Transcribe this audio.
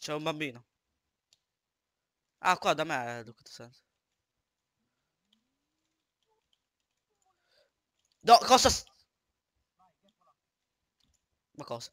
C'è un bambino. Ah, qua da me, è Luca Sanz. No, cosa... Ma cosa?